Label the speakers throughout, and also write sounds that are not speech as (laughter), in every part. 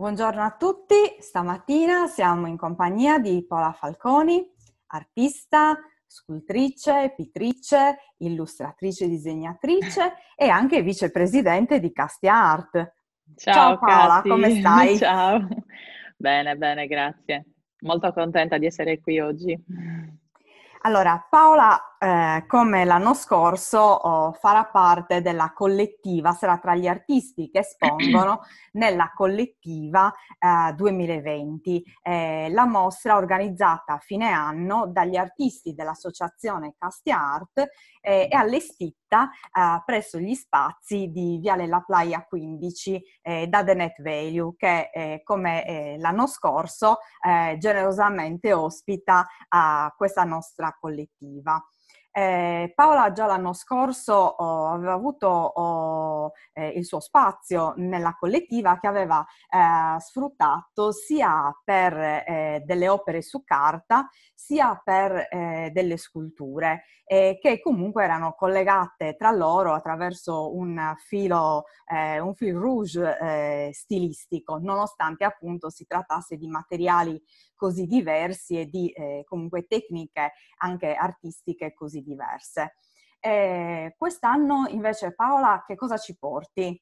Speaker 1: Buongiorno a tutti, stamattina siamo in compagnia di Paola Falconi, artista, scultrice, pittrice, illustratrice, disegnatrice e anche vicepresidente di Castia Art. Ciao, Ciao Paola, Catti. come (laughs) stai?
Speaker 2: Ciao, bene, bene, grazie. Molto contenta di essere qui oggi.
Speaker 1: Allora, Paola eh, come l'anno scorso oh, farà parte della collettiva, sarà tra gli artisti che espongono (clears throat) nella collettiva eh, 2020. Eh, la mostra organizzata a fine anno dagli artisti dell'associazione Castia Art è eh, allestita eh, presso gli spazi di Viale La Playa 15 eh, da The Net Value che come l'anno scorso generosamente ospita questa nostra collettiva. Eh, Paola già l'anno scorso oh, aveva avuto oh, eh, il suo spazio nella collettiva che aveva eh, sfruttato sia per eh, delle opere su carta sia per eh, delle sculture che comunque erano collegate tra loro attraverso un filo, eh, un fil rouge stilistico, nonostante appunto si trattasse di materiali così diversi e di eh, comunque tecniche anche artistiche così diverse. Eh, quest'anno invece Paola che cosa ci porti?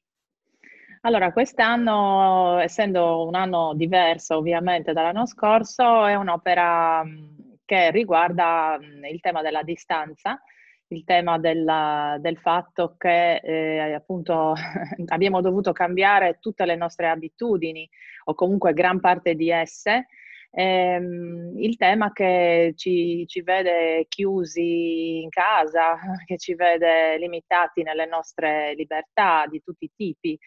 Speaker 2: Allora, quest'anno, essendo un anno diverso ovviamente dall'anno scorso, è un'opera che riguarda il tema della distanza, il tema della, del fatto che eh, appunto (laughs) abbiamo dovuto cambiare tutte le nostre abitudini o comunque gran parte di esse Ehm, il tema che ci, ci, vede chiusi in casa, (laughs) che ci vede limitati nelle nostre libertà di tutti i tipi.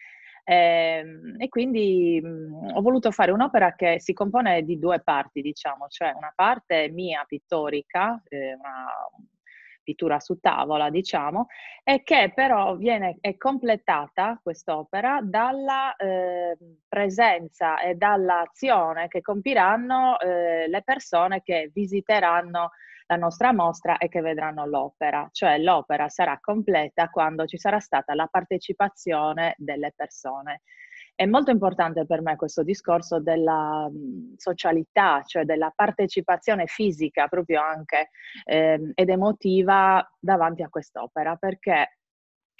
Speaker 2: Ehm, e quindi mh, ho voluto fare un'opera che si compone di due parti, diciamo, cioè una parte mia pittorica, eh, una, pittura su tavola, diciamo, e che però viene, è completata quest'opera dalla eh, presenza e dall'azione che compiranno eh, le persone che visiteranno la nostra mostra e che vedranno l'opera, cioè l'opera sarà completa quando ci sarà stata la partecipazione delle persone. È molto importante per me questo discorso della mhmm, socialità, cioè della partecipazione fisica proprio anche ehm, ed emotiva davanti a quest'opera, perché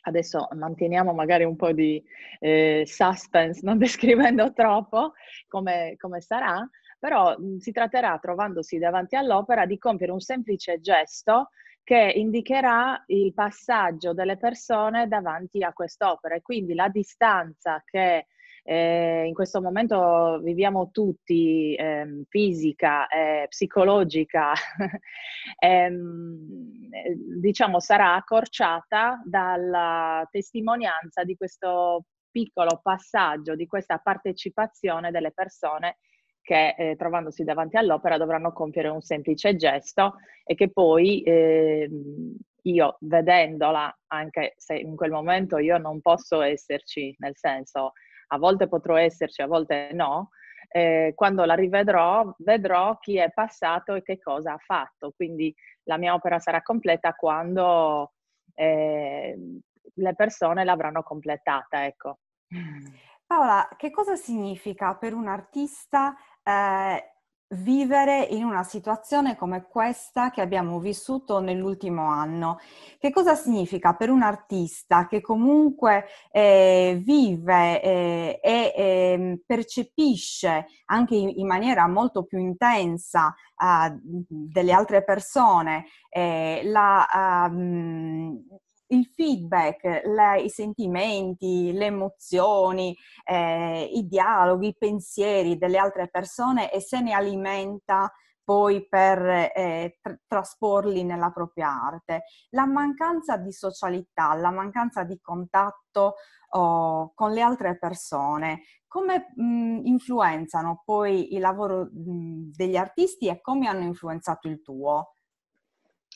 Speaker 2: adesso manteniamo magari un po' di eh, suspense, non (laughs) descrivendo troppo come, come sarà, però mhmm, si tratterà, trovandosi davanti all'opera, di compiere un semplice gesto che indicherà il passaggio delle persone davanti a quest'opera e quindi la distanza che eh, in questo momento viviamo tutti ehm, (laughs) ehm, eh, fisica, eh, psicologica, diciamo sarà accorciata dalla testimonianza di questo piccolo passaggio, di questa partecipazione delle persone che eh, trovandosi davanti all'opera dovranno compiere un semplice gesto e che poi eh, io vedendola, anche se in quel momento io non posso esserci, nel senso a volte potrò esserci, a volte no, eh, quando la rivedrò vedrò chi è passato e che cosa ha fatto, quindi la mia opera sarà completa quando eh, le persone l'avranno completata, ecco.
Speaker 1: Paola, che cosa significa per un artista eh, vivere in una situazione come questa che abbiamo vissuto nell'ultimo anno. Che cosa significa per un artista che comunque eh, vive eh, e eh, percepisce anche in, in, maniera molto più intensa ah, delle altre persone eh, la, ah, mm, il feedback, le, i sentimenti, le emozioni, eh, i dialoghi, i pensieri delle altre persone e se ne alimenta poi per eh, tr- trasporli nella propria arte. La mancanza di socialità, la mancanza di contatto oh, con le altre persone, come mh, mm, influenzano poi il lavoro mh, mm, degli artisti e come hanno influenzato il tuo?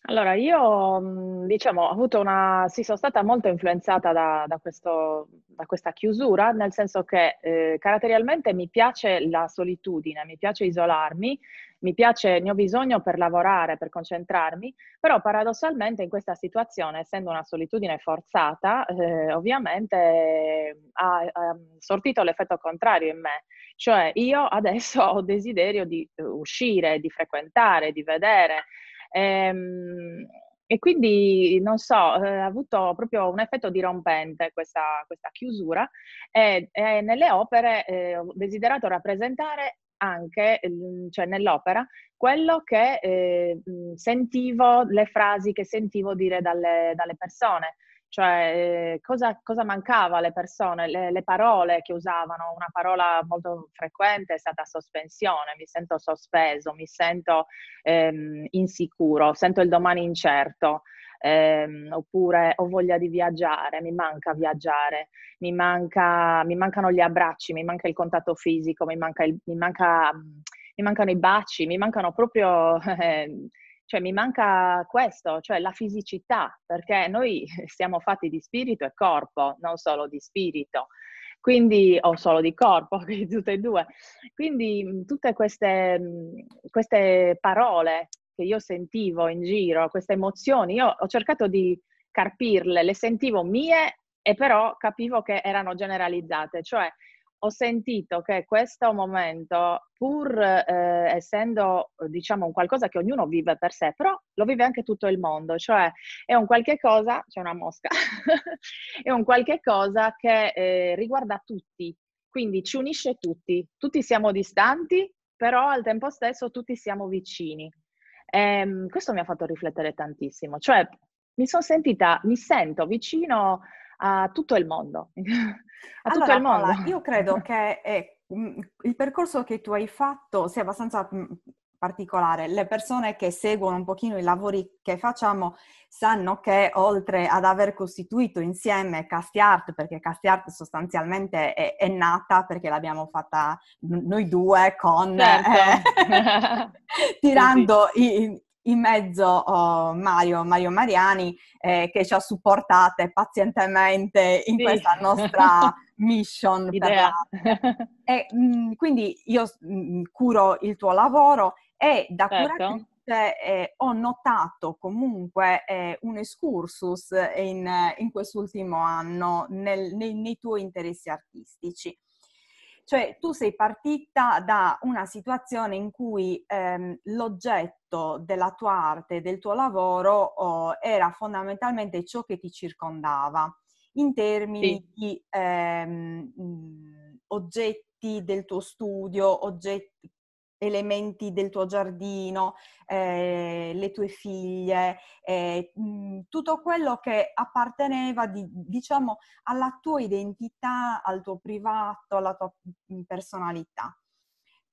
Speaker 2: Allora io, mhmm, diciamo ho avuto una sì, sono stata molto influenzata da da questo da questa chiusura, nel senso che, ehm, caratterialmente mi piace la solitudine, mi piace isolarmi, mi piace ne ho bisogno per lavorare, per concentrarmi, però paradossalmente in questa situazione, essendo una solitudine forzata, ehm, ovviamente ha, ehm, sortito l'effetto contrario in me. Cioè io adesso (laughs) ho desiderio di, eh, uscire, di frequentare, di vedere. Ehm, e quindi, non so, eh, ha avuto proprio un effetto dirompente questa, questa chiusura e, e, nelle opere eh, ho desiderato rappresentare anche, ehm, cioè nell'opera, quello che eh, sentivo, le frasi che sentivo dire dalle, dalle persone cioè eh, cosa, cosa mancava alle persone, le, le, parole che usavano, una parola molto frequente è stata sospensione, mi sento sospeso, mi sento ehm, insicuro, sento il domani incerto. Ehm, oppure ho voglia di viaggiare, mi manca viaggiare, mi, manca, mi, mancano gli abbracci, mi manca il contatto fisico, mi, manca il, mi, manca, mm, mi mancano i baci, mi mancano proprio (laughs) eh, cioè mi manca questo, cioè la fisicità, perché noi (laughs) siamo fatti di spirito e corpo, non solo di spirito. Quindi, o solo di corpo, (laughs) quindi tutte e due. Quindi tutte queste, queste parole che io sentivo in giro, queste emozioni, io ho cercato di carpirle, le sentivo mie e però capivo che erano generalizzate, cioè ho sentito che questo momento, pur eh, essendo diciamo un qualcosa che ognuno vive per sé, però lo vive anche tutto il mondo, cioè è un qualche cosa, c'è cioè una mosca, (laughs) è un qualche cosa che eh, riguarda tutti, quindi ci unisce tutti, tutti siamo distanti, però al tempo stesso tutti siamo vicini. E, ehm, questo mi ha fatto riflettere tantissimo, cioè mi sono sentita, mi sento vicino a tutto il mondo. (laughs)
Speaker 1: a allora, il mondo. Paola, io credo (laughs) che eh, mm, il percorso che tu hai fatto sia abbastanza mm, particolare. Le persone che seguono un pochino i lavori che facciamo sanno che oltre ad aver costituito insieme Castiart, perché Castiart sostanzialmente è, è, nata perché l'abbiamo fatta noi due con... Certo. Eh, tirando (laughs) sì, sì. I, in mezzo uh, Mario, Mario, Mariani eh, che ci ha supportate pazientemente in sì. questa nostra (laughs) mission. La... (laughs) E, mh, mm, quindi io mh, mm, curo il tuo lavoro e da certo. curatrice eh, ho notato comunque eh, un excursus in, in quest'ultimo anno nel, nei, nei tuoi interessi artistici. Cioè tu sei partita da una situazione in cui ehm, l'oggetto della tua arte, del tuo lavoro, oh, era fondamentalmente ciò che ti circondava in termini sì. di ehm, mhmm, oggetti del tuo studio, oggetti elementi del tuo giardino, eh, le tue figlie, eh, tutto quello che apparteneva, di, diciamo, alla tua identità, al tuo privato, alla tua personalità.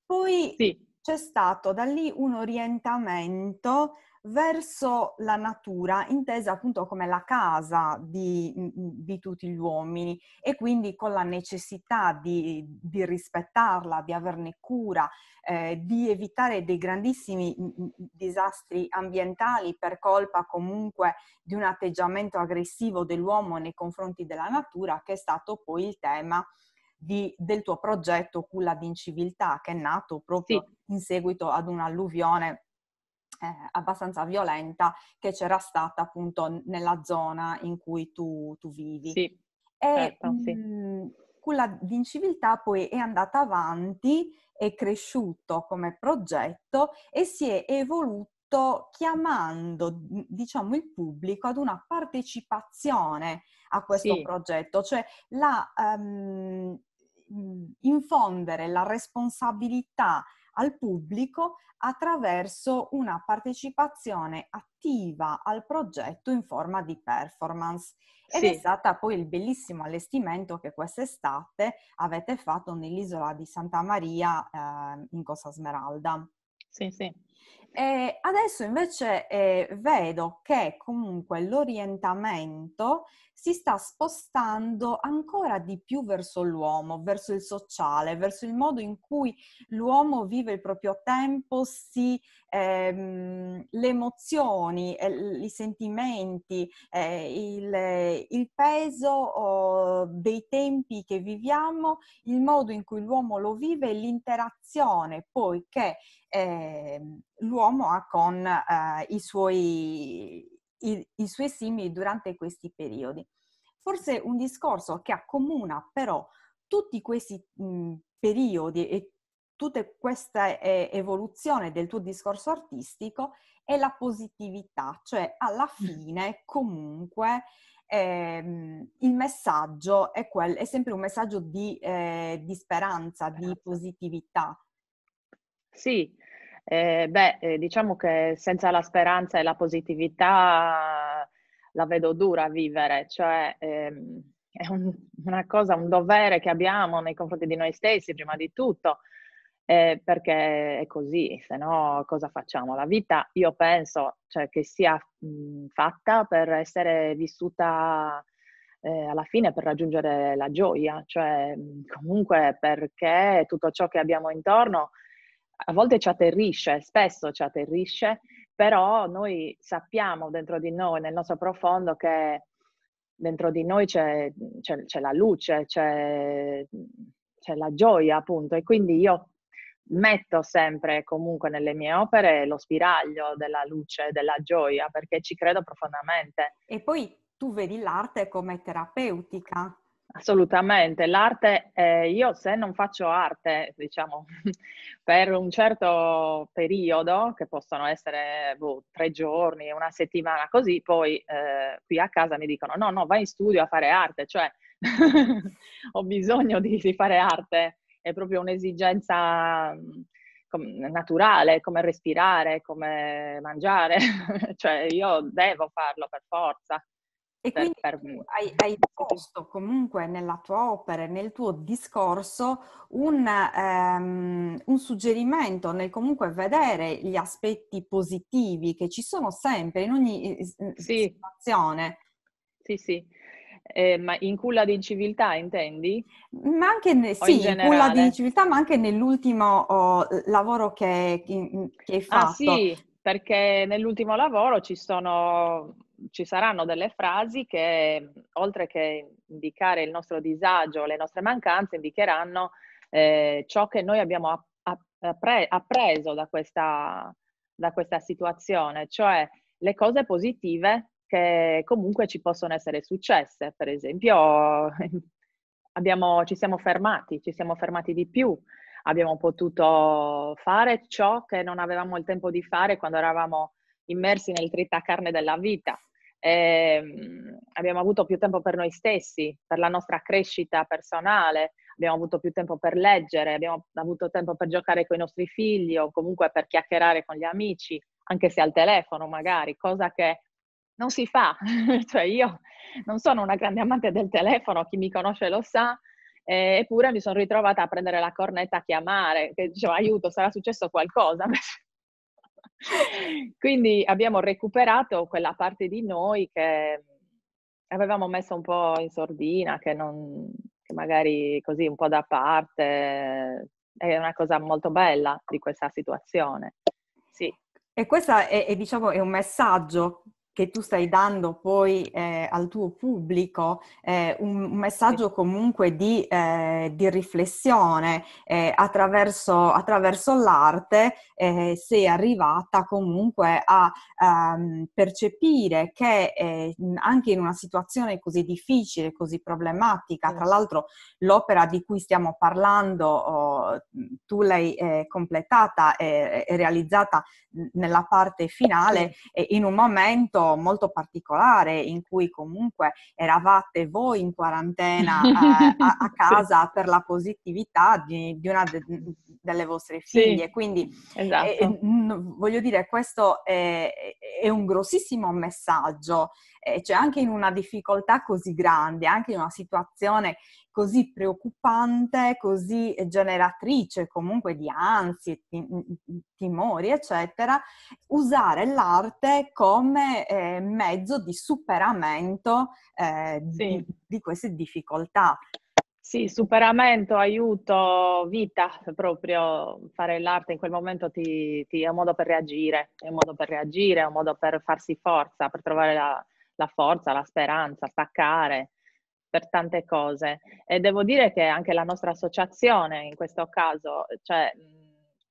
Speaker 1: Poi sì. c'è stato da lì un orientamento verso la natura, intesa appunto come la casa di, di tutti gli uomini e quindi con la necessità di, di rispettarla, di averne cura, eh, di evitare dei grandissimi disastri ambientali per colpa comunque di un atteggiamento aggressivo dell'uomo nei confronti della natura, che è stato poi il tema di, del tuo progetto Culla d'inciviltà, che è nato proprio sì. in seguito ad un'alluvione eh, abbastanza violenta che c'era stata appunto nella zona in cui tu, tu vivi. Sì, e, certo, sì. Mm, quella di inciviltà poi è andata avanti, è cresciuto come progetto e si è evoluto chiamando mm, diciamo il pubblico ad una partecipazione a questo sì. progetto, cioè la, um, infondere la responsabilità al pubblico attraverso una partecipazione attiva al progetto in forma di performance. Ed sì. è stata poi il bellissimo allestimento che quest'estate avete fatto nell'isola di Santa Maria eh, in Costa Smeralda. Sì, sì. E adesso invece eh, vedo che comunque l'orientamento si sta spostando ancora di più verso l'uomo, verso il sociale, verso il modo in cui l'uomo vive il proprio tempo, si, ehm, le emozioni, eh, i sentimenti, eh, il, il, peso oh, dei tempi che viviamo, il modo in cui l'uomo lo vive e l'interazione poiché che ehm, l'uomo l'uomo ha con eh, i, suoi, i, i suoi simili durante questi periodi. Forse un discorso che accomuna però tutti questi mh, periodi e tutta questa eh, evoluzione del tuo discorso artistico è la positività, cioè alla mm. fine comunque ehm, il messaggio è, quel, è, sempre un messaggio di, eh, di speranza, di positività. Sì,
Speaker 2: eh, beh, eh, diciamo che senza la speranza e la positività la vedo dura a vivere, cioè ehm, è un, una cosa, un dovere che abbiamo nei confronti di noi stessi prima di tutto, eh, perché è così, se no cosa facciamo? La vita io penso cioè, che sia mh, fatta per essere vissuta eh, alla fine per raggiungere la gioia, cioè mh, comunque perché tutto ciò che abbiamo intorno a volte ci atterrisce, spesso ci atterrisce, però noi sappiamo dentro di noi, nel nostro profondo, che dentro di noi c'è, c'è, c'è la luce, c'è, c'è, la gioia, appunto. E quindi io metto sempre comunque nelle mie opere lo spiraglio della luce, della gioia, perché ci credo profondamente. E poi tu vedi l'arte come terapeutica, Assolutamente, l'arte, eh, io se non faccio arte, diciamo, (laughs) per un certo periodo, che possono essere boh, tre giorni, una settimana, così, poi eh, qui a casa mi dicono no, no, vai in studio a fare arte, cioè (laughs) ho bisogno di, di, fare arte, è proprio un'esigenza com- naturale, come
Speaker 1: respirare, come mangiare, (laughs) cioè io
Speaker 2: devo farlo per forza. E quindi
Speaker 1: per... Hai, hai, posto comunque nella tua opera, nel tuo discorso, un, um, un, suggerimento nel comunque vedere gli aspetti positivi che ci sono sempre in ogni eh, eh, sì. situazione. Sì, sì. Eh, ma in culla di civiltà intendi? Ma anche ne, sì, in, generale? culla di civiltà, ma anche nell'ultimo oh, lavoro che, che, hai ah, fatto. Ah, sì,
Speaker 2: perché nell'ultimo lavoro ci sono ci saranno delle frasi che, oltre che indicare il nostro disagio, le nostre mancanze, indicheranno eh, ciò che noi abbiamo appre- appreso da questa, da questa situazione, cioè le cose positive che comunque ci possono essere successe. Per esempio, (laughs) abbiamo, ci siamo fermati, ci siamo fermati di più, abbiamo potuto fare ciò che non avevamo il tempo di fare quando eravamo immersi nel carne della vita. Eh, abbiamo avuto più tempo per noi stessi, per la nostra crescita personale, abbiamo avuto più tempo per leggere, abbiamo avuto tempo per giocare con i nostri figli o comunque per chiacchierare con gli amici, anche se al telefono magari, cosa che non si fa. (laughs) cioè io non sono una grande amante del telefono, chi mi conosce lo sa, eh, eppure mi sono ritrovata a prendere la cornetta a chiamare, che diceva aiuto, sarà successo qualcosa, (laughs) (laughs) Quindi abbiamo recuperato quella parte di noi che avevamo messo un po' in sordina, che, non, che magari così un po' da parte. Eh, è una cosa molto bella di questa situazione.
Speaker 1: Sì. E questo è, è, diciamo, è un messaggio che tu stai dando poi eh, al tuo pubblico eh, un, messaggio comunque di, eh, di riflessione eh, attraverso, attraverso, l'arte, eh, sei arrivata comunque a ehm, percepire che eh, anche in una situazione così difficile, così problematica, tra certo. l'altro l'opera di cui stiamo parlando, oh, tu l'hai completata e realizzata nella parte finale, in un momento molto particolare in cui comunque eravate voi in quarantena eh, (laughs) a, a, casa sì. per la positività di, di una de, delle vostre figlie. Sì. Quindi esatto. eh, voglio dire, questo è, è un grossissimo messaggio eh, cioè anche in una difficoltà così grande, anche in una situazione così preoccupante, così generatrice comunque di ansie, timori, eccetera, usare l'arte come eh, mezzo di superamento eh, sì. di, di queste difficoltà. Sì, superamento,
Speaker 2: aiuto, vita, proprio fare l'arte in quel momento ti, ti, è un modo per reagire, è un modo per reagire, è un modo per farsi forza, per trovare la, la forza, la speranza, staccare per tante cose. E devo dire che anche la nostra associazione in questo caso cioè,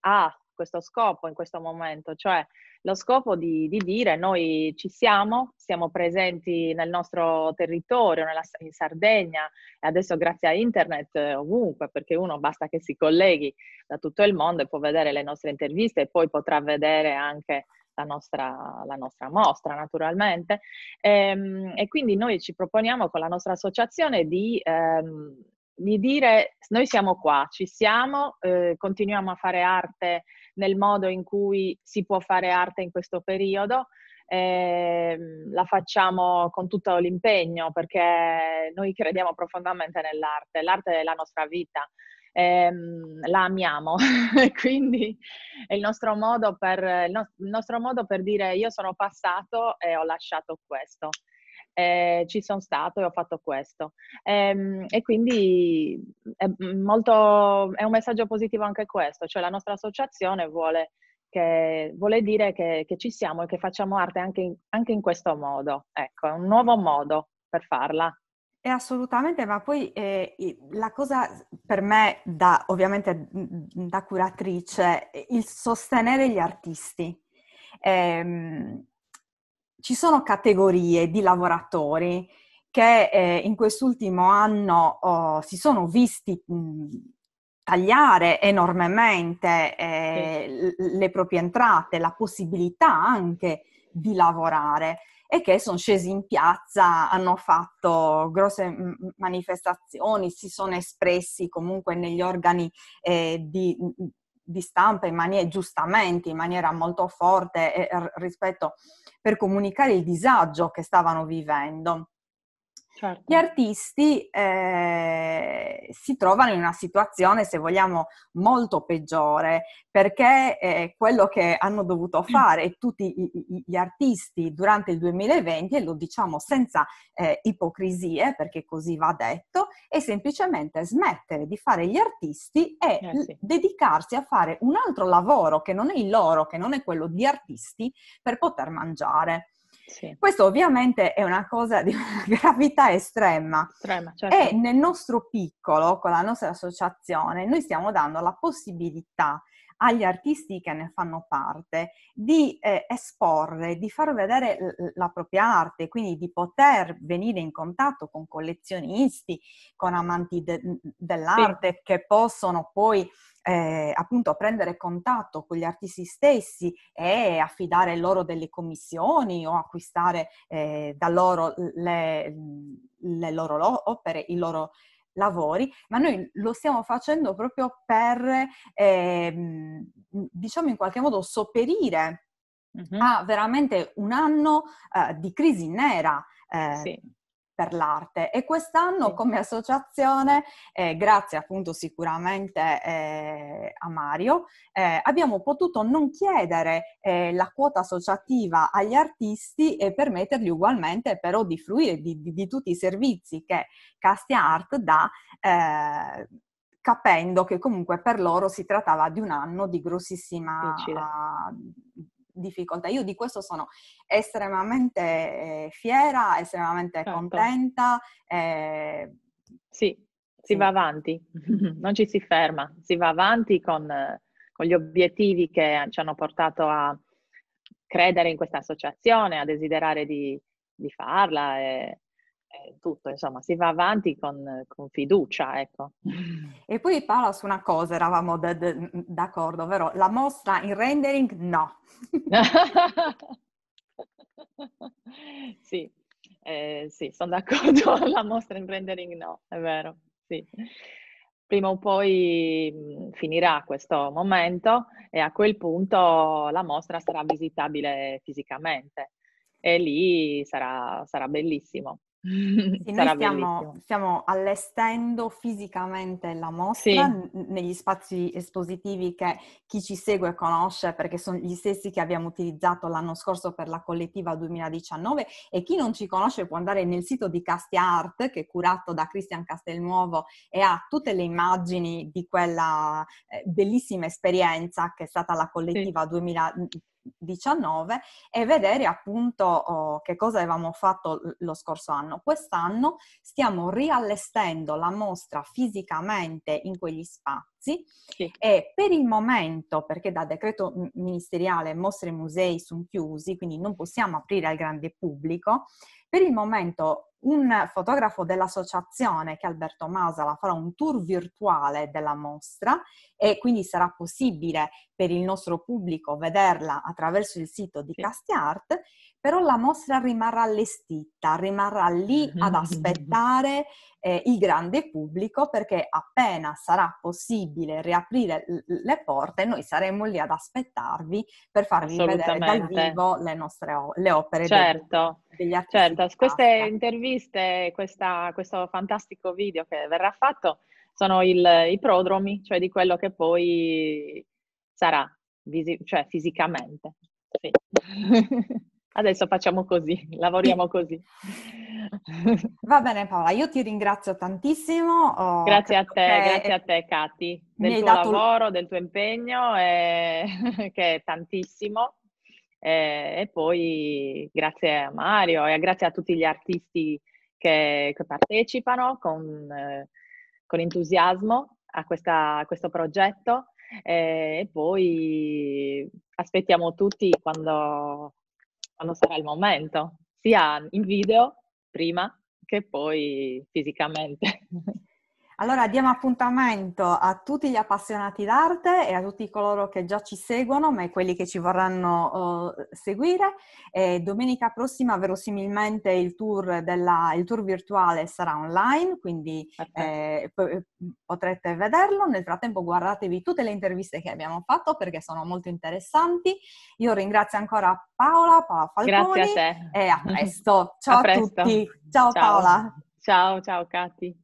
Speaker 2: ha questo scopo in questo momento, cioè lo scopo di, di dire noi ci siamo, siamo presenti nel nostro territorio, nella, in Sardegna e adesso grazie a internet eh, ovunque, perché uno basta che si colleghi da tutto il mondo e può vedere le nostre interviste e poi potrà vedere anche la nostra, la nostra mostra naturalmente e, ehm, e, quindi noi ci proponiamo con la nostra associazione di, ehm, di dire noi siamo qua, ci siamo, eh, continuiamo a fare arte nel modo in cui si può fare arte in questo periodo. Eh, la facciamo con tutto l'impegno perché noi crediamo profondamente nell'arte, l'arte è la nostra vita ehm, la amiamo. (laughs) Quindi è il nostro, modo per, il, no- il nostro modo per dire io sono passato e ho lasciato questo. Eh, ci sono stato e ho fatto questo. Eh, e quindi è, mm, molto, è un messaggio positivo anche questo, cioè la nostra associazione vuole, che, vuole dire che, che, ci siamo e che facciamo arte anche in, anche in questo modo, ecco, è un nuovo modo per farla.
Speaker 1: E assolutamente, ma poi eh, la cosa per me, da, ovviamente mhmm, da curatrice, è il sostenere gli artisti. Eh, ci sono categorie di lavoratori che eh, in quest'ultimo anno oh, si sono visti mhmm, tagliare enormemente eh, sì. le proprie entrate, la possibilità anche di lavorare e che sono scesi in piazza, hanno fatto grosse manifestazioni, si sono espressi comunque negli organi eh, di, di, stampa in maniera, giustamente, in maniera molto forte eh, rispetto per comunicare il disagio che stavano vivendo. Certo. Gli artisti eh, si trovano in una situazione, se vogliamo, molto peggiore, perché eh, quello che hanno dovuto mm. fare tutti gli artisti durante il 2020, e lo diciamo senza eh, ipocrisie, perché così va detto, è semplicemente smettere di fare gli artisti e eh, sì. dedicarsi a fare un altro lavoro che non è il loro, che non è quello di artisti, per poter mangiare. Sì. Questo ovviamente è una cosa di una (laughs) gravità estrema. estrema certo. E nel nostro piccolo, con la nostra associazione, noi stiamo dando la possibilità agli artisti che ne fanno parte di eh, esporre, di far vedere l- la propria arte, quindi di poter venire in contatto con collezionisti, con amanti de- dell'arte sì. che possono poi eh, appunto a prendere contatto con gli artisti stessi e affidare loro delle commissioni o acquistare eh, da loro le, le loro opere, i loro lavori, ma noi lo stiamo facendo proprio per, eh, diciamo in qualche modo, sopperire uh-huh. a veramente un anno uh, di crisi nera. Eh, sì per l'arte e quest'anno come associazione, eh, grazie appunto sicuramente eh, a Mario, eh, abbiamo potuto non chiedere eh, la quota associativa agli artisti e permettergli ugualmente però di fruire di, di, di tutti i servizi che Castia Art dà eh, capendo che comunque per loro si trattava di un anno di grossissima difficoltà. Io di questo sono estremamente eh, fiera, estremamente certo. contenta. Eh, sì, si sì. va avanti, (laughs)
Speaker 2: non ci si ferma, si va avanti con, con gli obiettivi che ci hanno portato a credere in questa associazione, a desiderare di, di farla.
Speaker 1: E tutto, insomma, si va avanti con, con, fiducia, ecco. (laughs) E poi Paola su una cosa eravamo d- d- d'accordo, ovvero la mostra in rendering no. (laughs) sì,
Speaker 2: eh, sì, sono d'accordo, (laughs) la mostra in rendering no, è vero, sì. Prima o poi mm, finirà questo momento e a quel punto la mostra sarà visitabile fisicamente e lì sarà, sarà bellissimo.
Speaker 1: Sì, (laughs) noi stiamo, stiamo, allestendo fisicamente la mostra sì. negli spazi espositivi che chi ci segue conosce perché sono gli stessi che abbiamo utilizzato l'anno scorso per la collettiva 2019 e chi non ci conosce può andare nel sito di Castia Art che è curato da Cristian Castelnuovo e ha tutte le immagini di quella eh, bellissima esperienza che è stata la collettiva sì. 2000, 2019 e vedere appunto oh, che cosa avevamo fatto lo scorso anno. Quest'anno stiamo riallestendo la mostra fisicamente in quegli spazi sì. e per il momento, perché da decreto ministeriale mostre e musei sono chiusi, quindi non possiamo aprire al grande pubblico, per il momento un fotografo dell'associazione che è Alberto Masala farà un tour virtuale della mostra e quindi sarà possibile per il nostro pubblico vederla attraverso il sito di Castiart, però la mostra rimarrà allestita, rimarrà lì mhm. ad aspettare eh, il grande pubblico perché appena sarà possibile riaprire le porte noi saremo lì ad aspettarvi per farvi vedere dal vivo le nostre o- le
Speaker 2: opere. Certo
Speaker 1: degli artisti. Certo, queste
Speaker 2: interviste, questa, questo fantastico video che verrà fatto sono il, i prodromi, cioè di quello che poi sarà, visi- cioè fisicamente. Sì. (laughs) Adesso facciamo così, lavoriamo così. (laughs)
Speaker 1: Va bene Paola, io ti ringrazio tantissimo. Oh, grazie a te, grazie a
Speaker 2: te Cati, del tuo dato... lavoro, del tuo impegno, eh, (laughs) che è tantissimo. Eh, e poi grazie a Mario e grazie a tutti gli artisti che, che partecipano con, eh, con, entusiasmo a, questa, a questo progetto. Eh, e poi aspettiamo tutti quando, quando sarà il momento, sia in video prima che poi fisicamente. (laughs)
Speaker 1: Allora diamo appuntamento a tutti gli appassionati d'arte e a tutti coloro che già ci seguono, ma e quelli che ci vorranno uh, seguire. E domenica prossima verosimilmente il tour, della, il tour, virtuale sarà online, quindi eh, potrete vederlo. Nel frattempo guardatevi tutte le interviste che abbiamo fatto perché sono molto interessanti. Io ringrazio ancora Paola, Paola Falconi. Grazie a te. E a presto. (laughs) Ciao a, a presto. tutti. Ciao, ciao Paola.
Speaker 2: Ciao, ciao Catti.